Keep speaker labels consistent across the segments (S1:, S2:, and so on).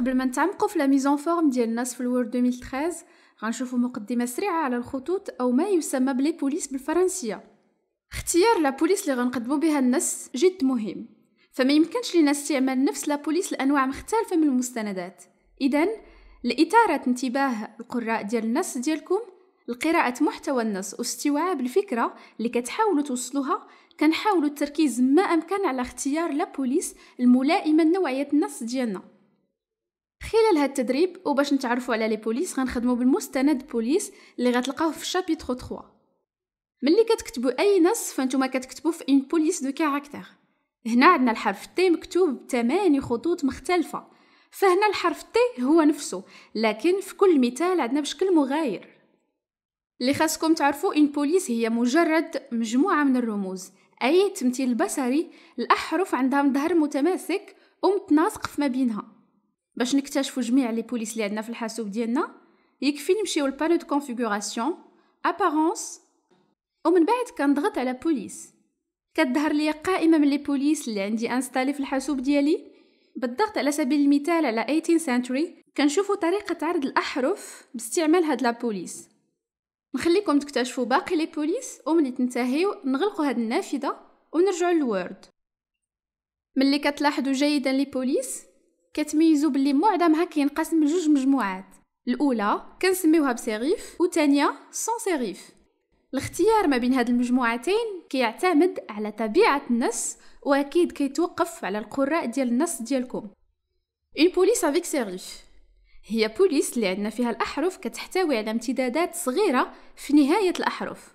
S1: قبل ما نتعمقوا في لا ميزون فورم ديال الناس في الوورد 2013 غنشوفوا مقدمه سريعه على الخطوط او ما يسمى بلي بوليس بالفرنسيه اختيار لا بوليس اللي غنقدموا بها الناس جد مهم فما يمكنش لنا استعمال نفس لا بوليس لانواع مختلفه من المستندات اذا لاثاره انتباه القراء ديال النص ديالكم لقراءة محتوى النص واستوعاب الفكرة اللي كتحاولوا توصلوها كنحاولوا التركيز ما أمكن على اختيار لابوليس الملائمة لنوعية النص ديالنا خلال هاد التدريب وباش نتعرفوا على لي بوليس غنخدموا بالمستند بوليس اللي غتلقاوه في الشابيتر 3 ملي كتكتبوا اي نص فانتوما كتكتبوا في ان بوليس دو كاركتر هنا عندنا الحرف تي مكتوب بثماني خطوط مختلفه فهنا الحرف تي هو نفسه لكن في كل مثال عندنا بشكل مغاير اللي خاصكم تعرفوا ان بوليس هي مجرد مجموعه من الرموز اي تمثيل بصري الاحرف عندها مظهر متماسك ومتناسق فيما بينها باش نكتشفوا جميع لي بوليس اللي عندنا في الحاسوب ديالنا يكفي نمشيو لبانو دو كونفيغوراسيون ابارونس ومن بعد كنضغط على بوليس كتظهر لي قائمه من لي بوليس اللي عندي انستالي في الحاسوب ديالي بالضغط على سبيل المثال على 18 سنتوري كنشوفوا طريقه عرض الاحرف باستعمال هاد لابوليس نخليكم تكتشفوا باقي لي بوليس وملي تنتهيو نغلقوا هاد النافذه ونرجعوا للوورد ملي كتلاحظوا جيدا لي بوليس كتميزو باللي معظمها كينقسم لجوج مجموعات الاولى كنسميوها بسيريف والثانيه سون سيريف الاختيار ما بين هاد المجموعتين كيعتمد على طبيعه النص واكيد كيتوقف على القراء ديال النص ديالكم اون بوليس افيك سيريف هي بوليس اللي عندنا فيها الاحرف كتحتوي على امتدادات صغيره في نهايه الاحرف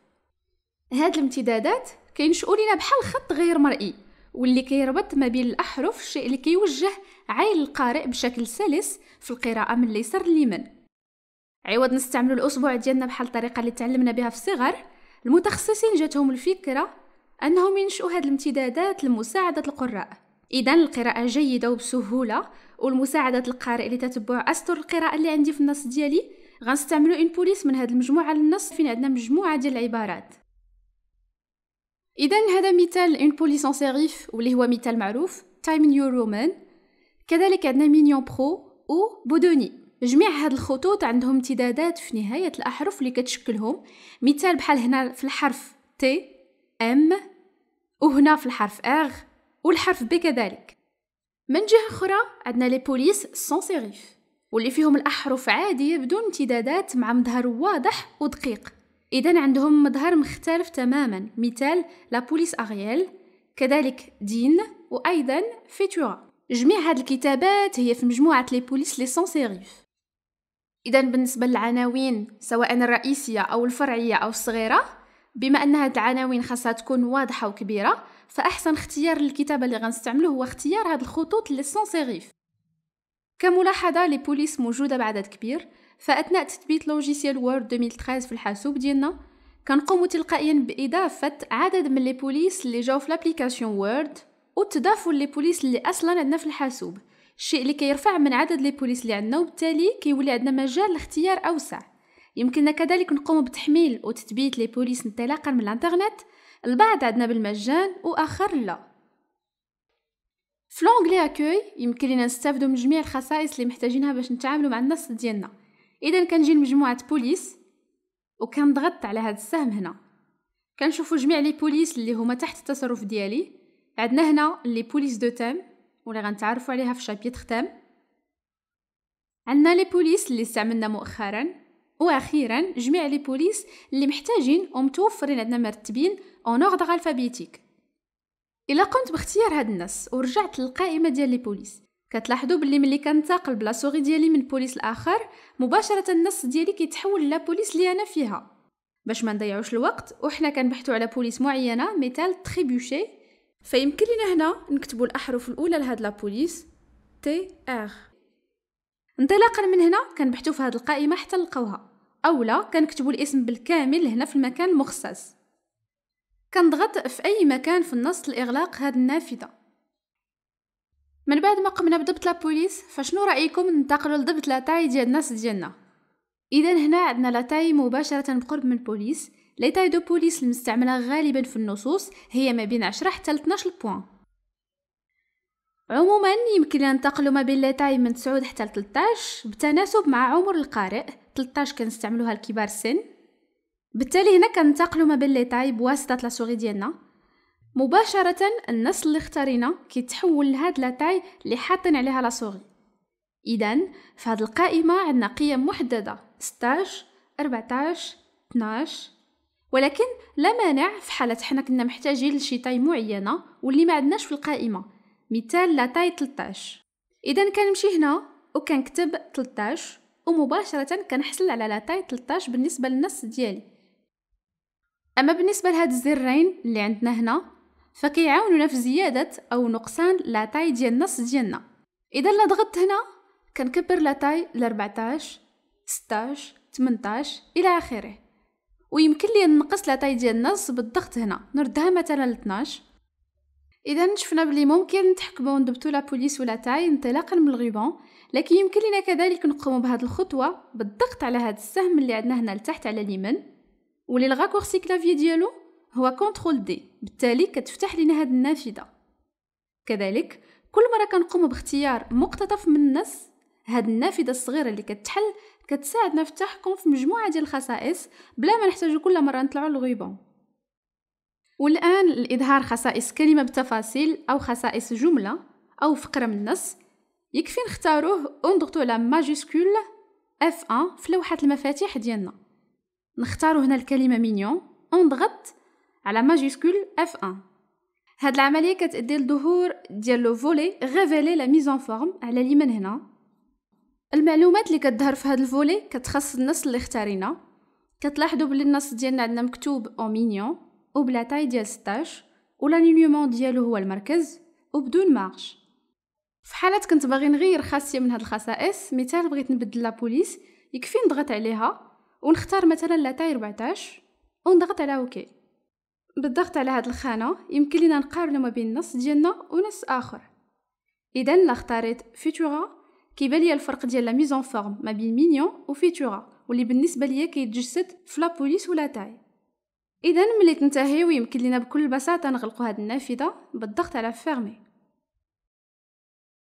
S1: هاد الامتدادات كينشؤوا لنا بحال خط غير مرئي واللي كيربط ما بين الاحرف الشيء اللي كيوجه عين القارئ بشكل سلس في القراءة من اليسر لليمن عوض نستعملو الأسبوع ديالنا بحال الطريقة اللي تعلمنا بها في الصغر المتخصصين جاتهم الفكرة أنهم ينشئوا هاد الامتدادات لمساعدة القراء إذا القراءة جيدة وبسهولة والمساعدة القارئ لتتبع أسطر القراءة اللي عندي في النص ديالي غنستعملو إن بوليس من هاد المجموعة للنص فين عندنا مجموعة ديال العبارات إذا هذا مثال إن بوليس سيغيف واللي هو مثال معروف تايم نيو رومان كذلك عندنا مينيون برو بودوني جميع هاد الخطوط عندهم امتدادات في نهاية الأحرف اللي كتشكلهم مثال بحال هنا في الحرف تي ام وهنا في الحرف اغ والحرف ب كذلك من جهة أخرى عندنا لي بوليس سون سيريف واللي فيهم الأحرف عادية بدون امتدادات مع مظهر واضح ودقيق إذا عندهم مظهر مختلف تماما مثال لا بوليس أغيال كذلك دين وأيضا فيتورا جميع هاد الكتابات هي في مجموعة لي بوليس لي سون سيريف إذا بالنسبة للعناوين سواء الرئيسية أو الفرعية أو الصغيرة بما أن هاد العناوين خاصها تكون واضحة وكبيرة فأحسن اختيار للكتابة اللي غنستعمله هو اختيار هاد الخطوط لي سون سيريف كملاحظة لي بوليس موجودة بعدد كبير فأثناء تثبيت لوجيسيال وورد 2013 في الحاسوب ديالنا كنقومو تلقائيا بإضافة عدد من لي بوليس اللي جاو في لابليكاسيون وورد وتضافوا لي بوليس اللي اصلا عندنا في الحاسوب الشيء اللي كيرفع من عدد لي بوليس اللي عندنا وبالتالي كيولي عندنا مجال لاختيار اوسع يمكننا كذلك نقوم بتحميل وتثبيت لي بوليس انطلاقا من الانترنت البعض عندنا بالمجان واخر لا في لونغلي اكوي يمكن لنا نستافدو من جميع الخصائص اللي محتاجينها باش نتعاملو مع النص ديالنا اذا كنجي لمجموعه بوليس وكنضغط على هذا السهم هنا كنشوفو جميع لي بوليس اللي هما تحت التصرف ديالي عندنا هنا لي بوليس دو تام واللي غنتعرفوا عليها في شابيتر تام عندنا لي بوليس اللي استعملنا مؤخرا واخيرا جميع لي بوليس اللي محتاجين ومتوفرين عندنا مرتبين اون اوردر الفابيتيك الا قمت باختيار هاد الناس ورجعت للقائمه ديال لي بوليس كتلاحظوا باللي ملي كنتقل بلا سوغي ديالي من بوليس لاخر مباشره النص ديالي كيتحول لا بوليس اللي انا فيها باش ما نضيعوش الوقت وحنا كنبحثوا على بوليس معينه مثال تريبوشي فيمكن لنا هنا نكتبوا الأحرف الأولى لهاد لابوليس تي ار انطلاقا من هنا كنبحثوا في هاد القائمة حتى نلقاوها أولا كنكتبوا الاسم بالكامل هنا في المكان المخصص كنضغط في أي مكان في النص لإغلاق هاد النافذة من بعد ما قمنا بضبط لابوليس فشنو رأيكم ننتقلوا لضبط لاتاي ديال الناس ديالنا إذا هنا عندنا لاتاي مباشرة بقرب من البوليس دو بوليس المستعملة غالبا في النصوص هي ما بين 10 حتى 12 بوان عموما يمكن ننتقلوا ما بين ليتاي من 9 حتى 13 بتناسب مع عمر القارئ 13 كنستعملوها الكبار السن بالتالي هنا كننتقلوا ما بين ليتاي بواسطة لا سوري ديالنا مباشرة النص اللي اختارينا كيتحول لهاد لاتاي اللي حاطين عليها لاسوغي إذا في هذه القائمة عندنا قيم محددة 16 14 12 ولكن لا مانع في حالة حنا كنا محتاجين لشي تاي معينة واللي ما عندناش في القائمة مثال لا تاي 13 إذا كنمشي هنا وكنكتب 13 ومباشرة كنحصل على لا تاي 13 بالنسبة للنص ديالي أما بالنسبة لهاد الزرين اللي عندنا هنا فكيعاونونا في زيادة أو نقصان لا تاي ديال النص ديالنا إذا لا ضغطت هنا كنكبر لا تاي ل 14 16 18 إلى آخره ويمكن لي نقص لاطاي ديال النص بالضغط هنا نردها مثلا ل 12 اذا شفنا بلي ممكن نتحكموا ونضبطوا لا بوليس ولا تاي انطلاقا من الغيبون لكن يمكن لنا كذلك نقوم بهاد الخطوه بالضغط على هذا السهم اللي عندنا هنا لتحت على اليمين واللي الغاكورسي كلافي ديالو هو كونترول دي بالتالي كتفتح لنا هاد النافذه كذلك كل مره كنقوم باختيار مقتطف من النص هاد النافذه الصغيره اللي كتحل كتساعدنا في التحكم في مجموعه ديال الخصائص بلا ما نحتاجو كل مره نطلعو للغيبه والان لإظهار خصائص كلمه بتفاصيل او خصائص جمله او فقره من النص يكفي نختاروه ونضغطو على ماجيسكول اف 1 في لوحه المفاتيح ديالنا نختارو هنا الكلمه مينيون ونضغط على ماجيسكول اف 1 هاد العمليه كتادي لظهور ديال لو فولي غيفيلي لا ميزون فورم على اليمين هنا المعلومات اللي كتظهر في هذا الفولي كتخص النص اللي اختارينا كتلاحظوا بلي النص ديالنا عندنا مكتوب او مينيون وبلا تاي ديال 16 ولانينيومون ديالو هو المركز وبدون مارش في حالة كنت باغي نغير خاصية من هاد الخصائص مثال بغيت نبدل لا بوليس يكفي نضغط عليها ونختار مثلا لا تاي 14 ونضغط على اوكي بالضغط على هاد الخانة يمكن لينا نقارن ما بين النص ديالنا ونص اخر اذا لا اختاريت فيتورا كيبان ليا الفرق ديال لا ميزون فورم ما بين مينيون وفيتورا واللي بالنسبه ليا كيتجسد في لابوليس ولا تاي اذا ملي تنتهي ويمكن لينا بكل بساطه نغلقوا هذه النافذه بالضغط على فيرمي